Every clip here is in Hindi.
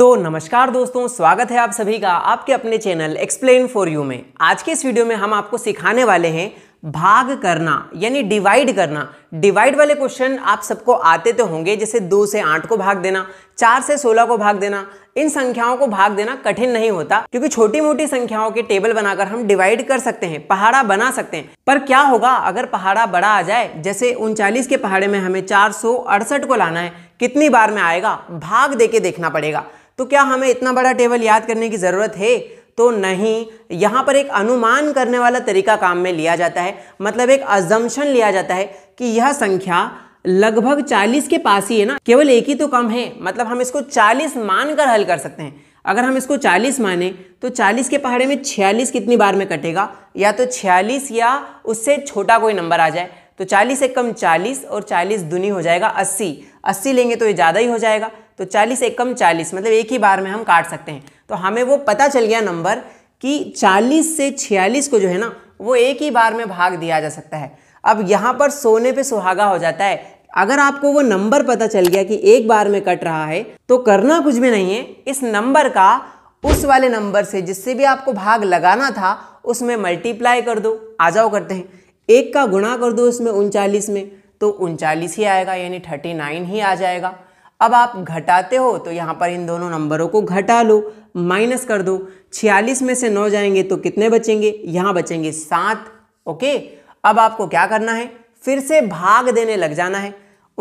तो नमस्कार दोस्तों स्वागत है आप सभी का आपके अपने चैनल एक्सप्लेन फॉर यू में आज के इस वीडियो में हम आपको सिखाने वाले हैं भाग करना यानी डिवाइड करना डिवाइड वाले क्वेश्चन आप सबको आते तो होंगे जैसे दो से आठ को भाग देना चार से सोलह को भाग देना इन संख्याओं को भाग देना कठिन नहीं होता क्योंकि छोटी मोटी संख्याओं के टेबल बनाकर हम डिवाइड कर सकते हैं पहाड़ा बना सकते हैं पर क्या होगा अगर पहाड़ा बड़ा आ जाए जैसे उनचालीस के पहाड़े में हमें चार को लाना है कितनी बार में आएगा भाग दे के देखना पड़ेगा तो क्या हमें इतना बड़ा टेबल याद करने की ज़रूरत है तो नहीं यहाँ पर एक अनुमान करने वाला तरीका काम में लिया जाता है मतलब एक अजम्पन लिया जाता है कि यह संख्या लगभग 40 के पास ही है ना केवल एक ही तो कम है मतलब हम इसको 40 मानकर हल कर सकते हैं अगर हम इसको 40 माने तो 40 के पहाड़े में 46 कितनी बार में कटेगा या तो 46 या उससे छोटा कोई नंबर आ जाए तो 40 से कम 40 और 40 दुनी हो जाएगा 80 80 लेंगे तो ये ज़्यादा ही हो जाएगा तो चालीस एक कम चालीस मतलब एक ही बार में हम काट सकते हैं तो हमें वो पता चल गया नंबर कि चालीस से छियालीस को जो है ना वो एक ही बार में भाग दिया जा सकता है अब यहाँ पर सोने पे सुहागा हो जाता है अगर आपको वो नंबर पता चल गया कि एक बार में कट रहा है तो करना कुछ भी नहीं है इस नंबर का उस वाले नंबर से जिससे भी आपको भाग लगाना था उसमें मल्टीप्लाई कर दो आ जाओ करते हैं एक का गुणा कर दो उसमें उनचालीस में तो उनचालीस ही आएगा यानी थर्टी नाइन ही आ जाएगा अब आप घटाते हो तो यहाँ पर इन दोनों नंबरों को घटा लो माइनस कर दो छियालीस में से नौ जाएंगे तो कितने बचेंगे यहाँ बचेंगे सात ओके अब आपको क्या करना है फिर से भाग देने लग जाना है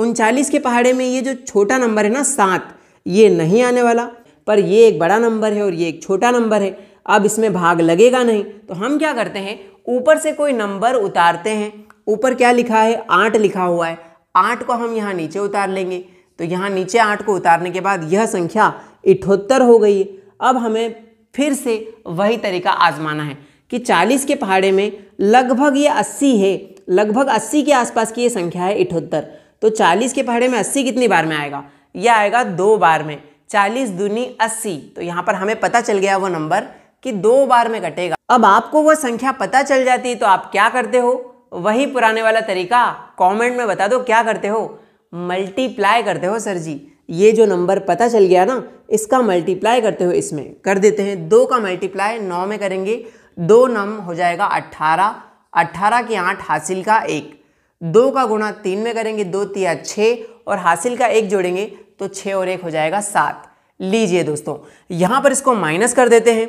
उनचालीस के पहाड़े में ये जो छोटा नंबर है ना सात ये नहीं आने वाला पर ये एक बड़ा नंबर है और ये एक छोटा नंबर है अब इसमें भाग लगेगा नहीं तो हम क्या करते हैं ऊपर से कोई नंबर उतारते हैं ऊपर क्या लिखा है आठ लिखा हुआ है आठ को हम यहाँ नीचे उतार लेंगे तो यहाँ नीचे आठ को उतारने के बाद यह संख्या इठहत्तर हो गई अब हमें फिर से वही तरीका आजमाना है कि चालीस के पहाड़े में लगभग ये अस्सी है लगभग अस्सी के आसपास की ये संख्या है इठहत्तर तो चालीस के पहाड़े में अस्सी कितनी बार में आएगा यह आएगा दो बार में चालीस दूनी अस्सी तो यहाँ पर हमें पता चल गया वो नंबर कि दो बार में कटेगा अब आपको वह संख्या पता चल जाती तो आप क्या करते हो वही पुराने वाला तरीका कमेंट में बता दो क्या करते हो मल्टीप्लाई करते हो सर जी ये जो नंबर पता चल गया ना इसका मल्टीप्लाई करते हो इसमें कर देते हैं दो का मल्टीप्लाई नौ में करेंगे दो नम हो जाएगा अट्ठारह अट्ठारह के आठ हासिल का एक दो का गुणा तीन में करेंगे दो तिया छः और हासिल का एक जोड़ेंगे तो छः और एक हो जाएगा सात लीजिए दोस्तों यहाँ पर इसको माइनस कर देते हैं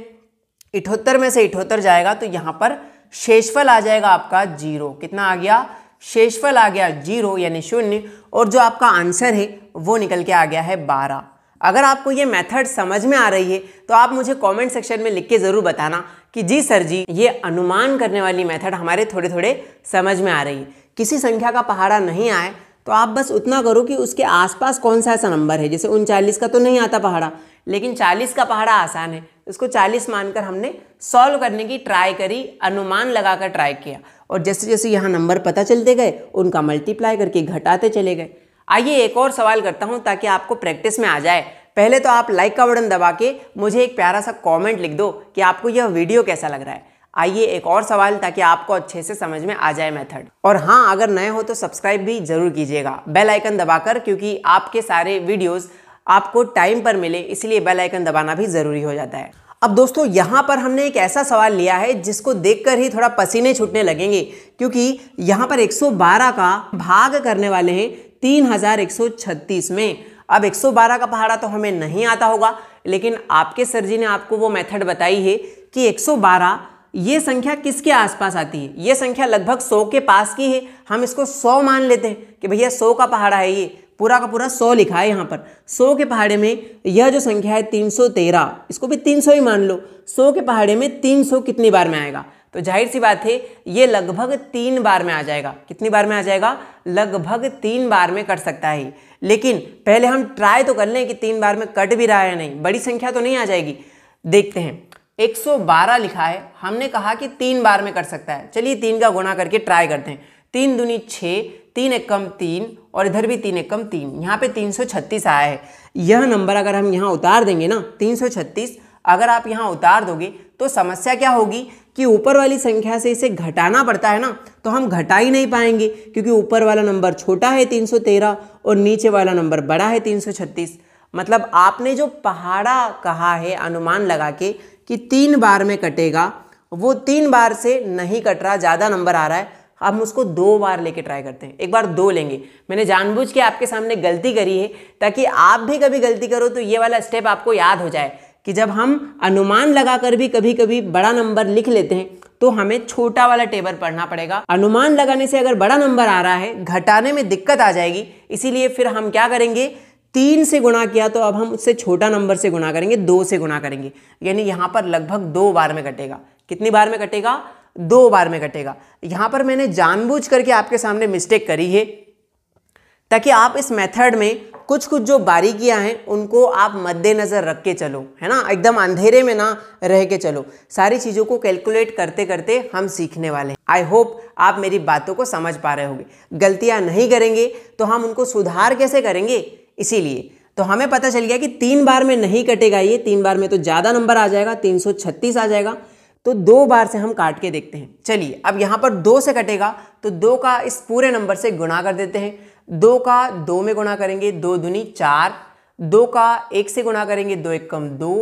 इठहत्तर में से इठहत्तर जाएगा तो यहाँ पर शेषफल आ जाएगा आपका जीरो कितना आ गया शेषफल आ गया जीरो यानी शून्य और जो आपका आंसर है वो निकल के आ गया है बारह अगर आपको ये मेथड समझ में आ रही है तो आप मुझे कमेंट सेक्शन में लिख के ज़रूर बताना कि जी सर जी ये अनुमान करने वाली मेथड हमारे थोड़े थोड़े समझ में आ रही है किसी संख्या का पहाड़ा नहीं आए तो आप बस उतना करो कि उसके आसपास कौन सा ऐसा नंबर है जैसे उनचालीस का तो नहीं आता पहाड़ा लेकिन चालीस का पहाड़ा आसान है इसको 40 मानकर हमने सॉल्व करने की ट्राई करी अनुमान लगाकर ट्राई किया और जैसे जैसे यहाँ नंबर पता चलते गए उनका मल्टीप्लाई करके घटाते चले गए आइए एक और सवाल करता हूँ ताकि आपको प्रैक्टिस में आ जाए पहले तो आप लाइक का बटन दबा के मुझे एक प्यारा सा कॉमेंट लिख दो कि आपको यह वीडियो कैसा लग रहा है आइए एक और सवाल ताकि आपको अच्छे से समझ में आ जाए मेथड और हाँ अगर नए हो तो सब्सक्राइब भी जरूर कीजिएगा बेल आइकन दबाकर क्योंकि आपके सारे वीडियोस आपको टाइम पर मिले इसलिए बेल आइकन दबाना भी ज़रूरी हो जाता है अब दोस्तों यहाँ पर हमने एक ऐसा सवाल लिया है जिसको देखकर ही थोड़ा पसीने छूटने लगेंगे क्योंकि यहाँ पर 112 का भाग करने वाले हैं 3136 में अब 112 का पहाड़ा तो हमें नहीं आता होगा लेकिन आपके सर जी ने आपको वो मेथड बताई है कि 112 ये संख्या किसके आसपास आती है ये संख्या लगभग सौ के पास की है हम इसको सौ मान लेते हैं कि भैया सौ का पहाड़ा है ये पूरा का पूरा सौ लिखा है यहाँ पर सौ के पहाड़े में यह जो संख्या है तीन सौ तेरह इसको भी तीन सौ ही मान लो सौ के पहाड़े में तीन सौ कितनी बार में आएगा तो जाहिर सी बात है ये लगभग तीन बार में आ जाएगा कितनी बार में आ जाएगा लगभग तीन बार में कट सकता है लेकिन पहले हम ट्राई तो कर लें कि तीन बार में कट भी रहा है नहीं बड़ी संख्या तो नहीं आ जाएगी देखते हैं 112 लिखा है हमने कहा कि तीन बार में कर सकता है चलिए तीन का गुणा करके ट्राई करते हैं तीन दूनी छः तीन एक कम तीन और इधर भी तीन एक कम तीन यहाँ पे 336 आया है यह नंबर अगर हम यहाँ उतार देंगे ना 336 अगर आप यहाँ उतार दोगे तो समस्या क्या होगी कि ऊपर वाली संख्या से इसे घटाना पड़ता है ना तो हम घटा ही नहीं पाएंगे क्योंकि ऊपर वाला नंबर छोटा है 313 और नीचे वाला नंबर बड़ा है 336 मतलब आपने जो पहाड़ा कहा है अनुमान लगा के कि तीन बार में कटेगा वो तीन बार से नहीं कट रहा ज़्यादा नंबर आ रहा है हम उसको दो बार लेके ट्राई करते हैं एक बार दो लेंगे मैंने जानबूझ के आपके सामने गलती करी है ताकि आप भी कभी गलती करो तो ये वाला स्टेप आपको याद हो जाए कि जब हम अनुमान लगाकर भी कभी कभी बड़ा नंबर लिख लेते हैं तो हमें छोटा वाला टेबल पढ़ना पड़ेगा अनुमान लगाने से अगर बड़ा नंबर आ रहा है घटाने में दिक्कत आ जाएगी इसीलिए फिर हम क्या करेंगे तीन से गुणा किया तो अब हम उससे छोटा नंबर से गुणा करेंगे दो से गुणा करेंगे यानी यहाँ पर लगभग दो बार में कटेगा कितनी बार में कटेगा दो बार में कटेगा यहाँ पर मैंने जानबूझ करके आपके सामने मिस्टेक करी है ताकि आप इस मेथड में कुछ कुछ जो बारीकियां हैं उनको आप मद्देनज़र रख के चलो है ना एकदम अंधेरे में ना रह के चलो सारी चीज़ों को कैलकुलेट करते करते हम सीखने वाले हैं आई होप आप मेरी बातों को समझ पा रहे होंगे गलतियां नहीं करेंगे तो हम उनको सुधार कैसे करेंगे इसीलिए तो हमें पता चल गया कि तीन बार में नहीं कटेगा ये तीन बार में तो ज़्यादा नंबर आ जाएगा 336 आ जाएगा तो दो बार से हम काट के देखते हैं चलिए अब यहाँ पर दो से कटेगा तो दो का इस पूरे नंबर से गुणा कर देते हैं दो का दो में गुणा करेंगे दो दुनी चार दो का एक से गुणा करेंगे दो एक कम दो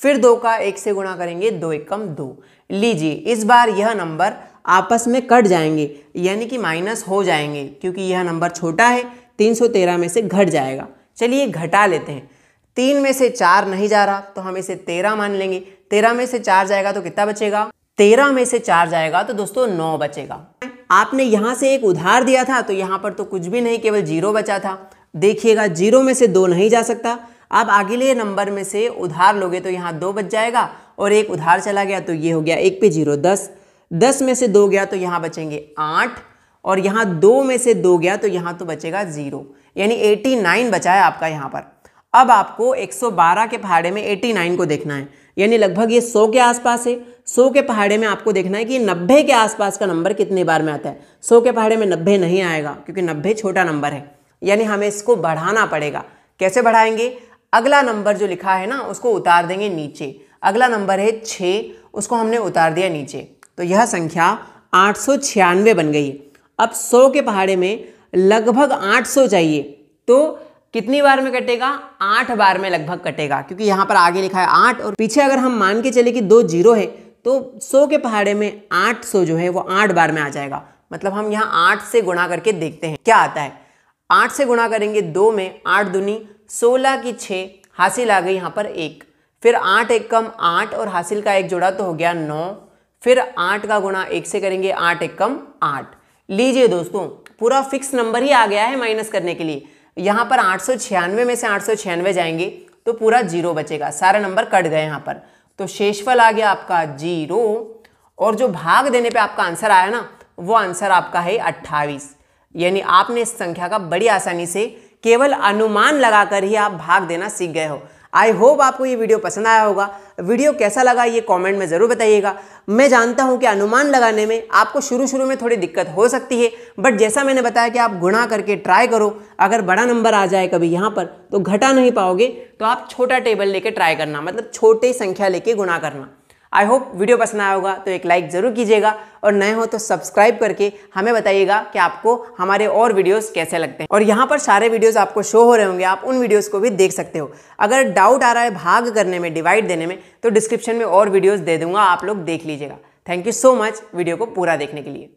फिर दो का एक से गुणा करेंगे दो एक कम दो लीजिए इस बार यह नंबर आपस में कट जाएंगे यानी कि माइनस हो जाएंगे क्योंकि यह नंबर छोटा है 313 में से घट जाएगा चलिए घटा लेते हैं तीन में से चार नहीं जा रहा तो हम इसे तेरह मान लेंगे तेरह में से चार जाएगा तो कितना बचेगा तेरह में से चार जाएगा तो दोस्तों नौ बचेगा आपने यहां से एक उधार दिया था तो यहाँ पर तो कुछ भी नहीं केवल जीरो बचा था देखिएगा जीरो में से दो नहीं जा सकता आप अगले नंबर में से उधार लोगे तो यहाँ दो बच जाएगा और एक उधार चला गया तो ये हो गया एक पे जीरो दस दस में से दो गया तो यहाँ बचेंगे आठ और यहाँ दो में से दो गया तो यहाँ तो बचेगा ज़ीरो यानी 89 बचा है आपका यहाँ पर अब आपको 112 के पहाड़े में 89 को देखना है यानी लगभग ये 100 के आसपास है 100 के पहाड़े में आपको देखना है कि 90 के आसपास का नंबर कितने बार में आता है 100 के पहाड़े में 90 नहीं आएगा क्योंकि 90 छोटा नंबर है यानी हमें इसको बढ़ाना पड़ेगा कैसे बढ़ाएंगे अगला नंबर जो लिखा है ना उसको उतार देंगे नीचे अगला नंबर है छः उसको हमने उतार दिया नीचे तो यह संख्या आठ बन गई है अब सौ के पहाड़े में लगभग आठ सौ चाहिए तो कितनी बार में कटेगा आठ बार में लगभग कटेगा क्योंकि यहाँ पर आगे लिखा है आठ और पीछे अगर हम मान के चले कि दो जीरो है तो सौ के पहाड़े में आठ सौ जो है वो आठ बार में आ जाएगा मतलब हम यहाँ आठ से गुणा करके देखते हैं क्या आता है आठ से गुणा करेंगे दो में आठ दुनी सोलह की छः हासिल आ गई यहाँ पर एक फिर आठ एक कम आठ और हासिल का एक जोड़ा तो हो गया नौ फिर आठ का गुणा एक से करेंगे आठ एक कम आठ लीजिए दोस्तों पूरा फिक्स नंबर ही आ गया है माइनस करने के लिए यहाँ पर आठ में से आठ जाएंगे तो पूरा जीरो बचेगा सारा नंबर कट गए यहाँ पर तो शेषफल आ गया आपका जीरो और जो भाग देने पे आपका आंसर आया ना वो आंसर आपका है अट्ठावीस यानी आपने इस संख्या का बड़ी आसानी से केवल अनुमान लगाकर ही आप भाग देना सीख गए हो आई होप आपको ये वीडियो पसंद आया होगा वीडियो कैसा लगा ये कमेंट में ज़रूर बताइएगा मैं जानता हूँ कि अनुमान लगाने में आपको शुरू शुरू में थोड़ी दिक्कत हो सकती है बट जैसा मैंने बताया कि आप गुणा करके ट्राई करो अगर बड़ा नंबर आ जाए कभी यहाँ पर तो घटा नहीं पाओगे तो आप छोटा टेबल लेके ट्राई करना मतलब छोटी संख्या लेके गुणा करना आई होप वीडियो पसंद आया होगा तो एक लाइक ज़रूर कीजिएगा और नए हो तो सब्सक्राइब करके हमें बताइएगा कि आपको हमारे और वीडियोस कैसे लगते हैं और यहाँ पर सारे वीडियोस आपको शो हो रहे होंगे आप उन वीडियोस को भी देख सकते हो अगर डाउट आ रहा है भाग करने में डिवाइड देने में तो डिस्क्रिप्शन में और वीडियोज़ दे दूंगा आप लोग देख लीजिएगा thank you so much video को पूरा देखने के लिए